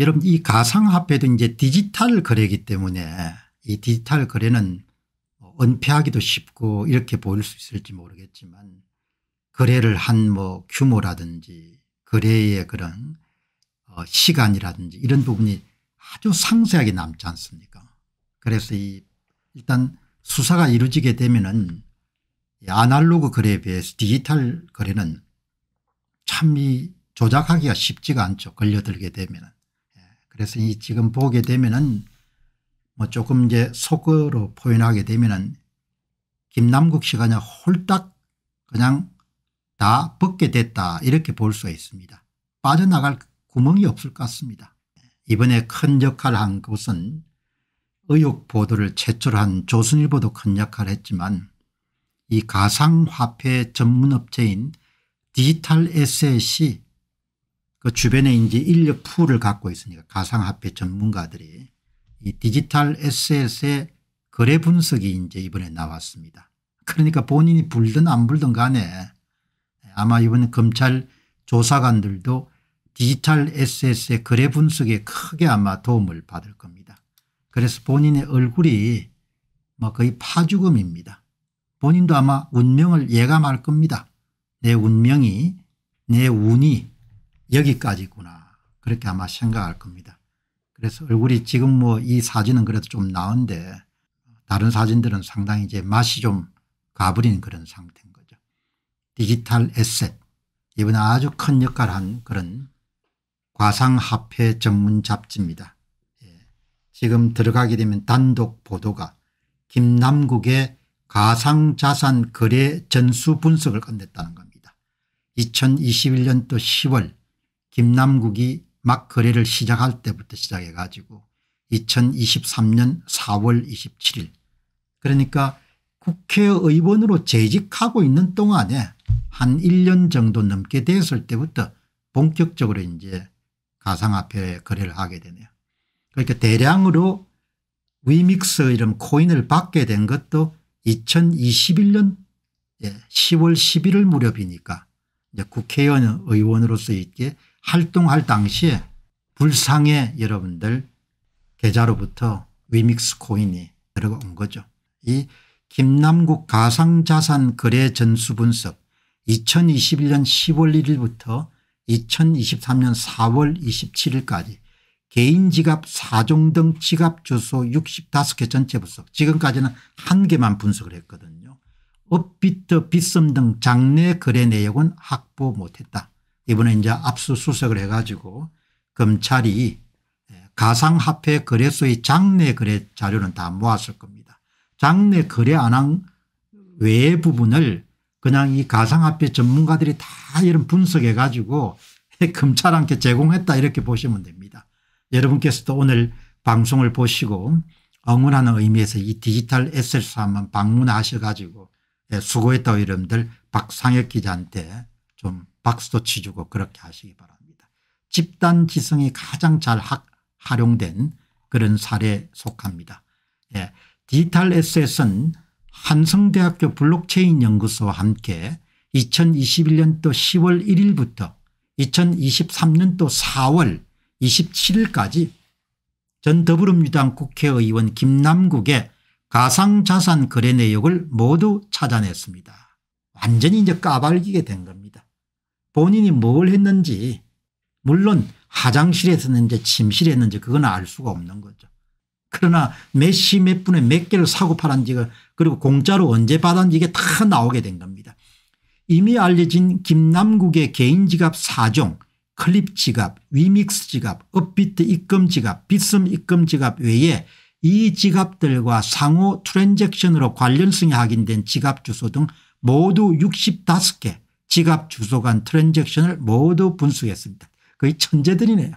여러분 이 가상화폐도 이제 디지털 거래이기 때문에 이 디지털 거래는 은폐하기도 쉽고 이렇게 보일 수 있을지 모르겠지만 거래를 한 뭐 규모라든지 거래의 그런 어 시간이라든지 이런 부분이 아주 상세하게 남지 않습니까 그래서 이 일단 수사가 이루어지게 되면은 아날로그 거래에 비해서 디지털 거래는 참이 조작하기가 쉽지가 않죠 걸려들게 되면은 그래서 이 지금 보게 되면은 뭐 조금 이제 속으로 표현하게 되면은 김남국 씨가 그냥 홀딱 그냥 다 벗게 됐다 이렇게 볼수가 있습니다. 빠져나갈 구멍이 없을 것 같습니다. 이번에 큰 역할을 한 것은 의혹 보도를 최출한 조선일보도 큰 역할을 했지만 이 가상화폐 전문업체인 디지털 에셋이 그 주변에 이제 인력 풀을 갖고 있으니까 가상화폐 전문가들이 이 디지털 에셋의 거래 분석이 이제 이번에 나왔습니다. 그러니까 본인이 불든 안 불든 간에 아마 이번 에 검찰 조사관들도 디지털 에셋의 거래 분석에 크게 아마 도움을 받을 겁니다. 그래서 본인의 얼굴이 뭐 거의 파죽음입니다 본인도 아마 운명을 예감할 겁니다. 내 운명이 내 운이 여기까지구나 그렇게 아마 생각할 겁니다. 그래서 얼굴이 지금 뭐 이 사진은 그래도 좀 나은데 다른 사진들은 상당히 이제 맛이 좀 가버린 그런 상태인 거죠. 디지털 에셋 이번에 아주 큰 역할을 한 그런 과상화폐 전문 잡지입니다. 예. 지금 들어가게 되면 단독 보도가 김남국의 가상자산 거래 전수 분석을 끝냈다는 겁니다. 2021년도 10월 김남국이 막 거래를 시작할 때부터 시작해 가지고 2023년 4월 27일 그러니까 국회의원으로 재직하고 있는 동안에 한 1년 정도 넘게 됐을 때부터 본격적으로 이제 가상화폐 거래를 하게 되네요. 그러니까 대량으로 위믹스 이런 코인을 받게 된 것도 2021년 10월 11일 무렵이니까 이제 국회의원으로서 있게 활동할 당시에 불상의 여러분들 계좌로부터 위믹스 코인이 들어온 거죠. 이 김남국 가상자산 거래 전수 분석 2021년 10월 1일부터 2023년 4월 27일까지 개인 지갑 4종 등 지갑 주소 65개 전체 분석 지금까지는 한 개만 분석을 했거든요. 업비트 빗썸 등 장내 거래 내역은 확보 못했다. 이번에 이제 압수수색을 해가지고 검찰이 예, 가상화폐 거래소의 장내 거래 자료는 다 모았을 겁니다. 장내 거래 안 한 외의 부분을 그냥 이 가상화폐 전문가들이 다 이런 분석해 가지고 검찰한테 제공했다 이렇게 보시면 됩니다. 여러분께서도 오늘 방송을 보시고 응원하는 의미에서 이 디지털 에셀스 한번 방문하셔 가지고 예, 수고했다고 여러분들 박상혁 기자한테 좀 박수도 치주고 그렇게 하시기 바랍니다. 집단 지성이 가장 잘 하, 활용된 그런 사례에 속합니다. 예, 디지털 에셋는 한성대학교 블록체인 연구소와 함께 2021년도 10월 1일부터 2023년도 4월 27일까지 전 더불어민주당 국회의원 김남국의 가상자산 거래 내역을 모두 찾아냈습니다. 완전히 이제 까발리게 된 겁니다. 본인이 뭘 했는지 물론 화장실에서는지 침실했는지 그건 알 수가 없는 거죠. 그러나 몇 시 몇 분에 몇 개를 사고 팔았는지 그리고 공짜로 언제 받았는지 이게 다 나오게 된 겁니다. 이미 알려진 김남국의 개인 지갑 4종 클립 지갑 위믹스 지갑 업비트 입금 지갑 빗음 입금 지갑 외에 이 지갑들과 상호 트랜잭션으로 관련성이 확인된 지갑 주소 등 모두 65개 지갑 주소 간 트랜잭션을 모두 분석했습니다. 거의 천재들이네요.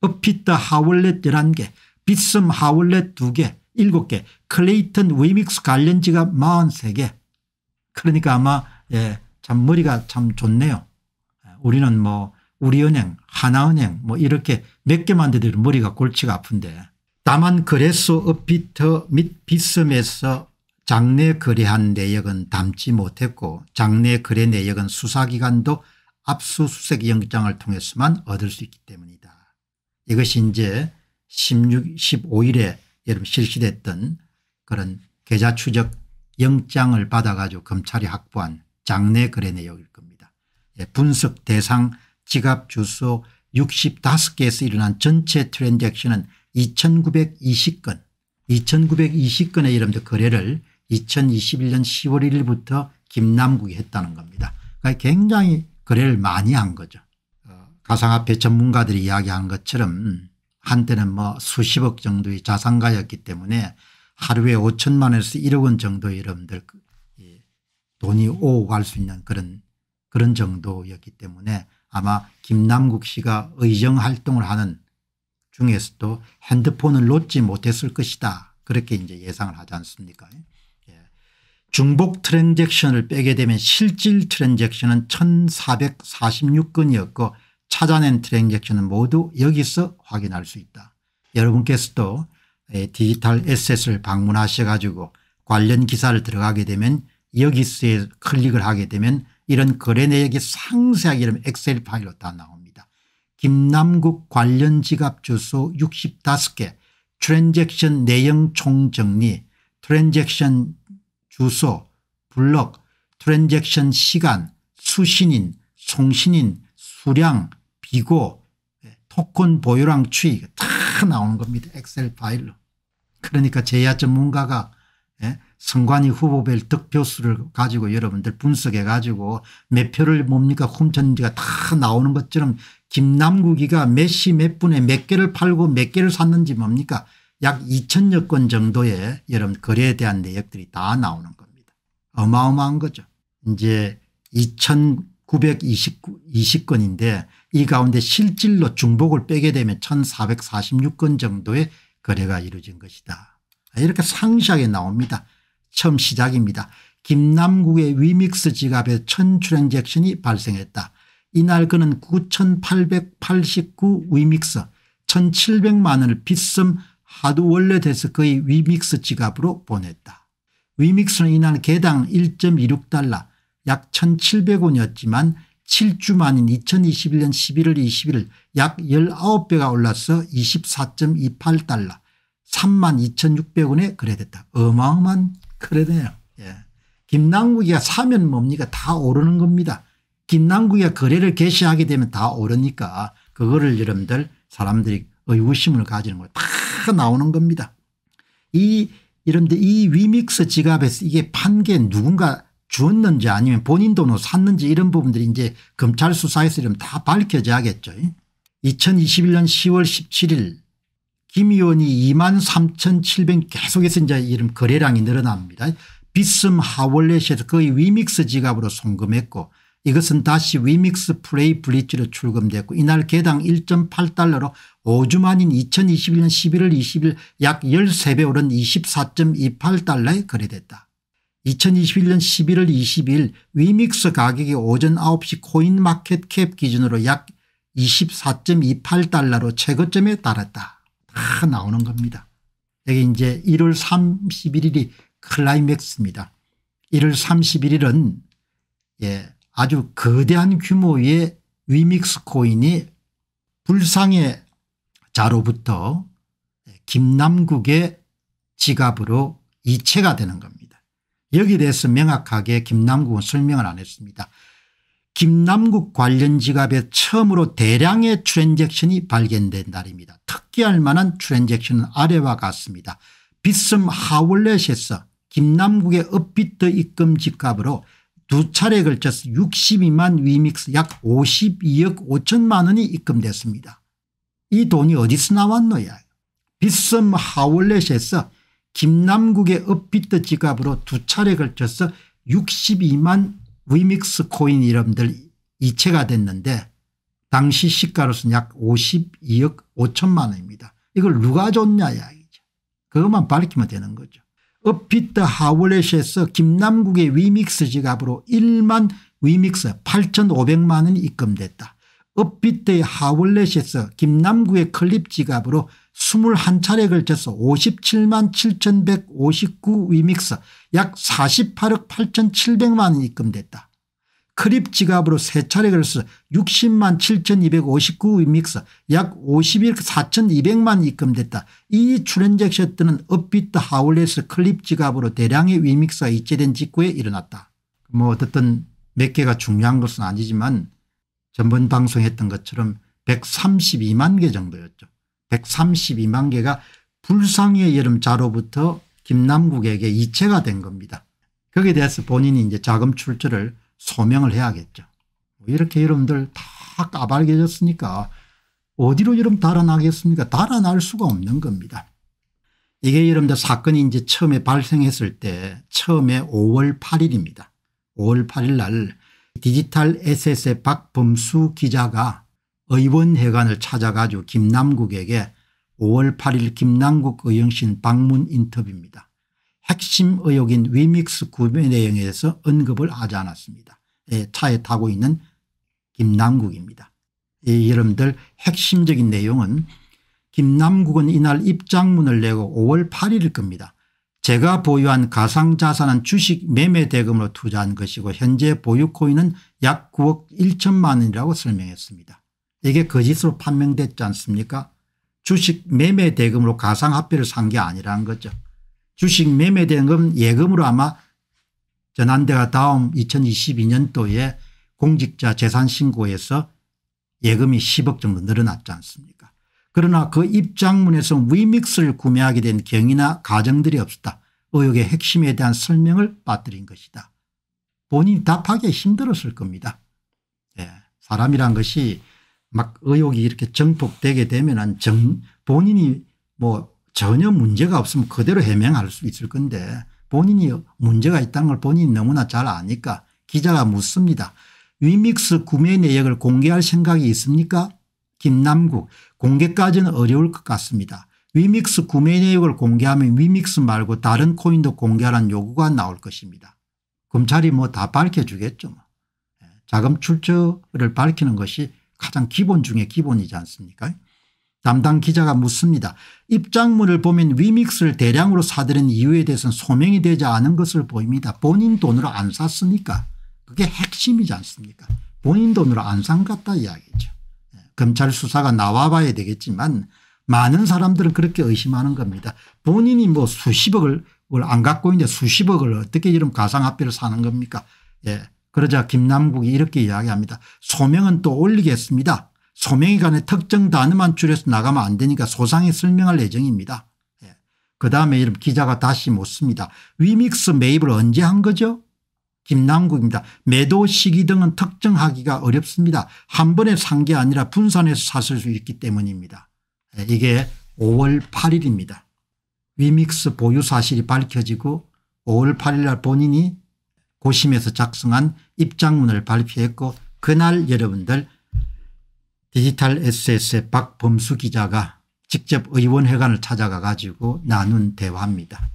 어피트 하울렛 11개, 빗섬 하울렛 2개, 7개, 클레이턴 웨믹스 관련 지갑 43개. 그러니까 아마 예, 참 머리가 참 좋네요. 우리는 뭐 우리은행, 하나은행 뭐 이렇게 몇 개만 되더라도 머리가 골치가 아픈데 다만 그래서 어피터 및 빗섬에서 장례 거래한 내역은 담지 못했고 장례 거래 내역은 수사기관도 압수수색 영장을 통해서만 얻을 수 있기 때문이다. 이것이 이제 16, 15일에 여러분 실시됐던 그런 계좌 추적 영장을 받아가지고 검찰이 확보한 장례 거래 내역일 겁니다. 예, 분석 대상 지갑 주소 65개에서 일어난 전체 트랜잭션은 2920건 2920건의 여러분들 거래를 2021년 10월 1일부터 김남국이 했다는 겁니다. 그러니까 굉장히 거래를 많이 한 거죠. 어, 가상화폐 전문가들이 이야기한 것처럼 한때는 뭐 수십억 정도의 자산가였기 때문에 하루에 5천만 원에서 1억 원정도 여러분들 그, 돈이 오고 갈 수 있는 그런 그런 정도였기 때문에 아마 김남국 씨가 의정 활동을 하는 중에서도 핸드폰을 놓지 못했을 것이다. 그렇게 이제 예상을 하지 않습니까 중복 트랜잭션을 빼게 되면 실질 트랜잭션은 1446건이었고 찾아낸 트랜잭션은 모두 여기서 확인할 수 있다. 여러분께서도 디지털 에셋을 방문하셔 가지고 관련 기사를 들어가게 되면 여기서 클릭을 하게 되면 이런 거래 내역이 상세하게 이런 엑셀 파일로 다 나옵니다. 김남국 관련 지갑 주소 65개 트랜잭션 내용 총정리 트랜잭션 주소, 블록, 트랜잭션 시간, 수신인, 송신인, 수량, 비고, 네, 토큰 보유량 추이 다 나오는 겁니다. 엑셀 파일로. 그러니까 제야 전문가가 예, 성관위 후보별 득표수를 가지고 여러분들 분석해 가지고 몇 표를 뭡니까 훔쳤는지가 다 나오는 것처럼 김남국이가 몇 시 몇 분에 몇 개를 팔고 몇 개를 샀는지 뭡니까 약 2천여 건 정도의 여러 거래에 대한 내역들이 다 나오는 겁니다. 어마어마한 거죠. 이제 2,920건인데 이 가운데 실질로 중복을 빼게 되면 1,446건 정도의 거래가 이루어진 것이다. 이렇게 상시하게 나옵니다. 처음 시작입니다. 김남국의 위믹스 지갑에 천출행잭션이 발생했다. 이날 그는 9889 위믹스 1700만 원을 빚썸 하드 원래 돼서 거의 위믹스 지갑으로 보냈다. 위믹스는 이날 개당 1.26달러 약 1,700원이었지만 7주 만인 2021년 11월 20일 약 19배가 올라서 24.28달러 32,600원에 거래됐다. 어마어마한 거래네요. 예. 김남국이가 사면 뭡니까 다 오르는 겁니다. 김남국이가 거래를 개시하게 되면 다 오르니까 그거를 여러분들 사람들이 의구심을 가지는 거예요. 다 나오는 겁니다. 이 이런데 이 위믹스 지갑에서 이게 판 게 누군가 주었는지 아니면 본인 돈으로 뭐 샀는지 이런 부분들이 이제 검찰 수사에서 이러면 다 밝혀져야겠죠. 2021년 10월 17일 김 의원이 2만 3,700 계속해서 이제 이런 거래량이 늘어납니다. 비슴 하월렛에서 거의 위믹스 지갑으로 송금했고 이것은 다시 위믹스 플레이 브릿지로 출금됐고 이날 개당 1.8달러로 5주 만인 2021년 11월 20일 약 13배 오른 24.28달러에 거래됐다. 2021년 11월 2 0일 위믹스 가격이 오전 9시 코인마켓캡 기준으로 약 24.28달러로 최고점에 달했다. 다 나오는 겁니다. 이게 이제 1월 31일이 클라이맥스입니다. 1월 31일은 예, 아주 거대한 규모의 위믹스 코인이 불상의 자로부터 김남국의 지갑으로 이체가 되는 겁니다. 여기에 대해서 명확하게 김남국은 설명을 안 했습니다. 김남국 관련 지갑에 처음으로 대량의 트랜잭션이 발견된 날입니다. 특기할 만한 트랜잭션은 아래와 같습니다. 비썸 하울렛에서 김남국의 업비트 입금 지갑으로 두 차례에 걸쳐서 62만 위믹스 약 52억 5천만 원이 입금됐습니다. 이 돈이 어디서 나왔노야 빗썸 하월렛에서 김남국의 업비트 지갑으로 두 차례 걸쳐서 62만 위믹스 코인 이름들 이체가 됐는데 당시 시가로서는 약 52억 5천만 원입니다. 이걸 누가 줬냐 야 그것만 밝히면 되는 거죠. 업비트 하월렛에서 김남국의 위믹스 지갑으로 1만 위믹스 8,500만 원이 입금됐다. 업비트의 하월렛에서 김남국의 클립 지갑으로 21차례 걸쳐서 57만 7,159 위믹스 약 48억 8,700만 원이 입금됐다. 크립 지갑으로 세 차례 걸쳐 60만 7,259위 믹스 약 51억 4,200만 입금됐다. 이 출연적 셔트는 업비트 하울렛스 클립 지갑으로 대량의 위믹스가 이체된 직후에 일어났다. 뭐 어쨌든 몇 개가 중요한 것은 아니지만 전번 방송했던 것처럼 132만 개 정도였죠. 132만 개가 불상의 여름 자로부터 김남국에게 이체가 된 겁니다. 거기에 대해서 본인이 이제 자금 출처를 소명을 해야겠죠. 뭐 이렇게 여러분들 다 까발겨졌으니까 어디로 여러분 달아나겠습니까 달아날 수가 없는 겁니다. 이게 여러분들 사건이 이제 처음에 발생했을 때 처음에 5월 8일입니다. 5월 8일 날 디지털 SS의 박범수 기자가 의원회관을 찾아가지고 김남국에게 5월 8일 김남국 의원실 방문 인터뷰입니다. 핵심 의혹인 위믹스 구매 내용에 대해서 언급을 하지 않았습니다. 예, 차에 타고 있는 김남국입니다. 예, 여러분들 핵심적인 내용은 김남국은 이날 입장문을 내고 5월 8일일 겁니다. 제가 보유한 가상자산은 주식 매매 대금으로 투자한 것이고 현재 보유 코인은 약 9억 1천만 원이라고 설명했습니다. 이게 거짓으로 판명됐지 않습니까 주식 매매 대금으로 가상화폐를 산 게 아니라는 거죠. 주식 매매된 금 예금으로 아마 전환대가 다음 2022년도에 공직자 재산신고에서 예금이 10억 정도 늘어났지 않습니까 그러나 그 입장문에서 위믹스를 구매하게 된 경위나 가정들이 없었다. 의혹의 핵심에 대한 설명을 빠뜨린 것이다. 본인이 답하기 힘들었을 겁니다. 예. 사람이란 것이 막 의혹이 이렇게 정폭되게 되면 정 본인이 뭐 전혀 문제가 없으면 그대로 해명할 수 있을 건데 본인이 문제가 있다는 걸 본인이 너무나 잘 아니까 기자가 묻습니다. 위믹스 구매 내역을 공개할 생각이 있습니까? 김남국 공개까지는 어려울 것 같습니다. 위믹스 구매 내역을 공개하면 위믹스 말고 다른 코인도 공개하라는 요구가 나올 것입니다. 검찰이 뭐 다 밝혀주겠죠. 뭐. 예, 자금 출처를 밝히는 것이 가장 기본 중에 기본이지 않습니까 담당 기자가 묻습니다. 입장문을 보면 위믹스를 대량으로 사들인 이유에 대해서는 소명이 되지 않은 것을 보입니다. 본인 돈으로 안 샀으니까 그게 핵심이지 않습니까 본인 돈으로 안산 같다 이야기죠. 예, 검찰 수사가 나와봐야 되겠지만 많은 사람들은 그렇게 의심하는 겁니다. 본인이 뭐 수십억을 안 갖고 있는데 수십억을 어떻게 이런 가상화폐를 사는 겁니까 예. 그러자 김남국이 이렇게 이야기합니다. 소명은 또 올리겠습니다. 소명에 관해 특정 단어만 줄여서 나가면 안 되니까 소상히 설명할 예정입니다. 예. 그 다음에 이름 기자가 다시 묻습니다. 위믹스 매입을 언제 한 거죠? 김남국입니다. 매도 시기 등은 특정하기가 어렵습니다. 한 번에 산 게 아니라 분산해서 샀을 수 있기 때문입니다. 예. 이게 5월 8일입니다. 위믹스 보유 사실이 밝혀지고 5월 8일 날 본인이 고심해서 작성한 입장문을 발표했고 그날 여러분들 디지털 SS의 박범수 기자가 직접 의원회관을 찾아가 가지고 나눈 대화입니다.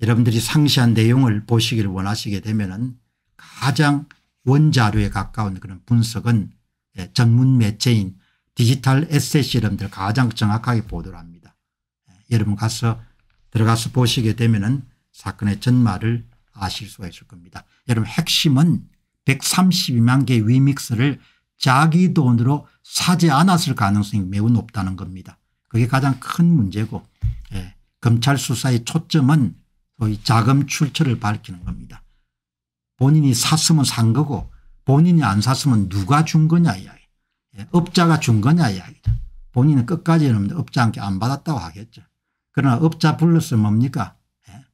여러분들이 상세한 내용을 보시길 원하시게 되면 가장 원자료에 가까운 그런 분석은 예, 전문 매체인 디지털 에셋 여러분들 가장 정확하게 보도를 합니다. 예, 여러분 가서 들어가서 보시게 되면 사건의 전말을 아실 수가 있을 겁니다. 여러분 핵심은 132만 개의 위믹스를 자기 돈으로 사지 않았을 가능성이 매우 높다는 겁니다. 그게 가장 큰 문제고 예. 검찰 수사의 초점은 소위 자금 출처를 밝히는 겁니다. 본인이 샀으면 산 거고 본인이 안 샀으면 누가 준 거냐 이야기. 예. 업자가 준 거냐 이야기죠. 본인은 끝까지 여러분 업자한테 안 받았다고 하겠죠. 그러나 업자 불렀으면 뭡니까? 예.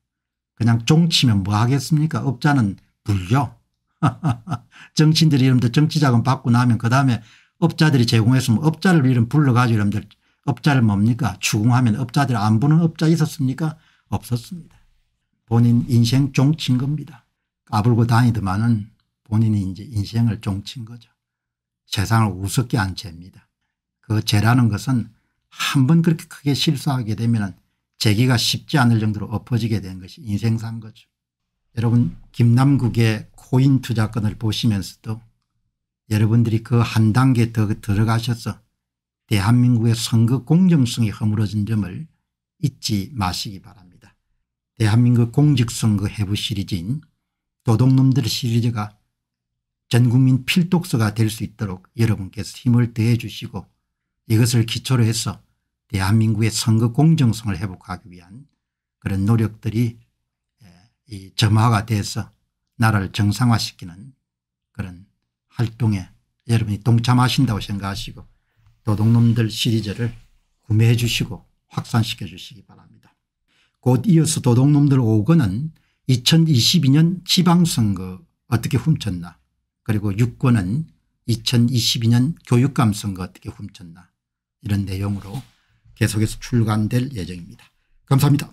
그냥 종치면 뭐 하겠습니까? 업자는 불려. 정치인들이 이름들 정치자금 받고 나면 그 다음에 업자들이 제공했으면 업자를 이름 불러가지고 이름들 업자를 뭡니까 추궁하면 업자들 안 부는 업자 있었습니까 없었습니다. 본인 인생 종친 겁니다. 까불고 다니더만은 본인이 이제 인생을 종친 거죠. 세상을 우습게 안 잽니다. 그 죄라는 것은 한번 그렇게 크게 실수하게 되면 재기가 쉽지 않을 정도로 엎어지게 된 것이 인생산 거죠. 여러분 김남국의 코인 투자 권을 보시면서도 여러분들이 그 한 단계 더 들어가셔서 대한민국의 선거 공정성이 허물어진 점을 잊지 마시기 바랍니다. 대한민국 공직선거 해부 시리즈인 도둑놈들 시리즈가 전국민 필독서가 될 수 있도록 여러분께서 힘을 더해 주시고 이것을 기초로 해서 대한민국의 선거 공정성을 회복하기 위한 그런 노력들이 이 점화가 돼서 나라를 정상화시키는 그런 활동에 여러분이 동참하신다고 생각하시고 도둑놈들 시리즈를 구매해 주시고 확산시켜 주시기 바랍니다. 곧 이어서 도둑놈들 5권은 2022년 지방선거 어떻게 훔쳤나 그리고 6권은 2022년 교육감 선거 어떻게 훔쳤나 이런 내용으로 계속해서 출간될 예정입니다. 감사합니다.